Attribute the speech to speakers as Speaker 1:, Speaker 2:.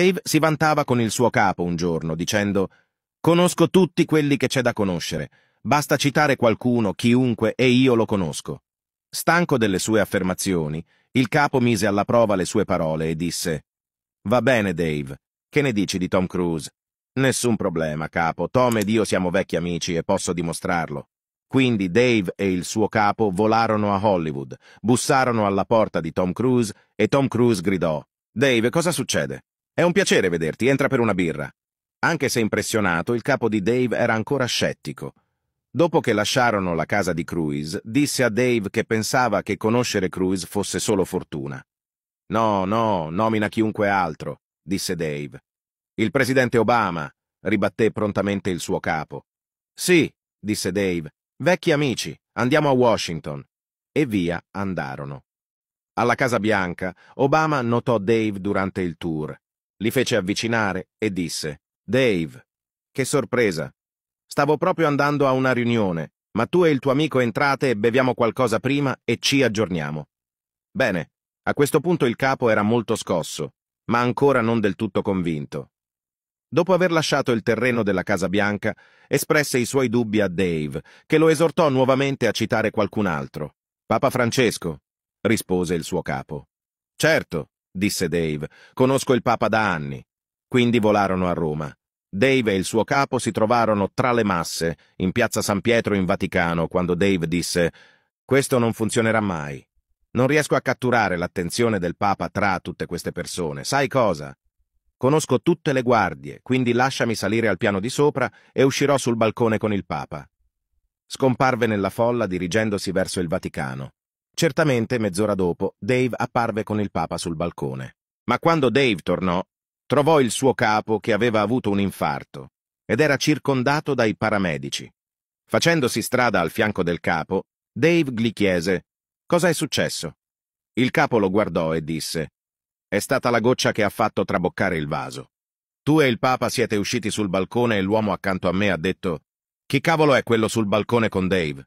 Speaker 1: Dave si vantava con il suo capo un giorno, dicendo «Conosco tutti quelli che c'è da conoscere, basta citare qualcuno, chiunque, e io lo conosco». Stanco delle sue affermazioni, il capo mise alla prova le sue parole e disse «Va bene, Dave, che ne dici di Tom Cruise?» «Nessun problema, capo, Tom ed io siamo vecchi amici e posso dimostrarlo». Quindi Dave e il suo capo volarono a Hollywood, bussarono alla porta di Tom Cruise e Tom Cruise gridò «Dave, cosa succede?» È un piacere vederti, entra per una birra. Anche se impressionato, il capo di Dave era ancora scettico. Dopo che lasciarono la casa di Cruise, disse a Dave che pensava che conoscere Cruise fosse solo fortuna. No, no, nomina chiunque altro, disse Dave. Il presidente Obama, ribatté prontamente il suo capo. Sì, disse Dave, vecchi amici, andiamo a Washington. E via andarono. Alla Casa Bianca, Obama notò Dave durante il tour li fece avvicinare e disse Dave, che sorpresa. Stavo proprio andando a una riunione, ma tu e il tuo amico entrate e beviamo qualcosa prima e ci aggiorniamo. Bene, a questo punto il capo era molto scosso, ma ancora non del tutto convinto. Dopo aver lasciato il terreno della Casa Bianca, espresse i suoi dubbi a Dave, che lo esortò nuovamente a citare qualcun altro. Papa Francesco, rispose il suo capo. Certo, disse Dave. Conosco il Papa da anni. Quindi volarono a Roma. Dave e il suo capo si trovarono tra le masse, in piazza San Pietro in Vaticano, quando Dave disse «Questo non funzionerà mai. Non riesco a catturare l'attenzione del Papa tra tutte queste persone. Sai cosa? Conosco tutte le guardie, quindi lasciami salire al piano di sopra e uscirò sul balcone con il Papa». Scomparve nella folla dirigendosi verso il Vaticano. Certamente, mezz'ora dopo, Dave apparve con il Papa sul balcone. Ma quando Dave tornò, trovò il suo capo che aveva avuto un infarto ed era circondato dai paramedici. Facendosi strada al fianco del capo, Dave gli chiese «Cosa è successo?» Il capo lo guardò e disse «È stata la goccia che ha fatto traboccare il vaso. Tu e il Papa siete usciti sul balcone e l'uomo accanto a me ha detto «Chi cavolo è quello sul balcone con Dave?»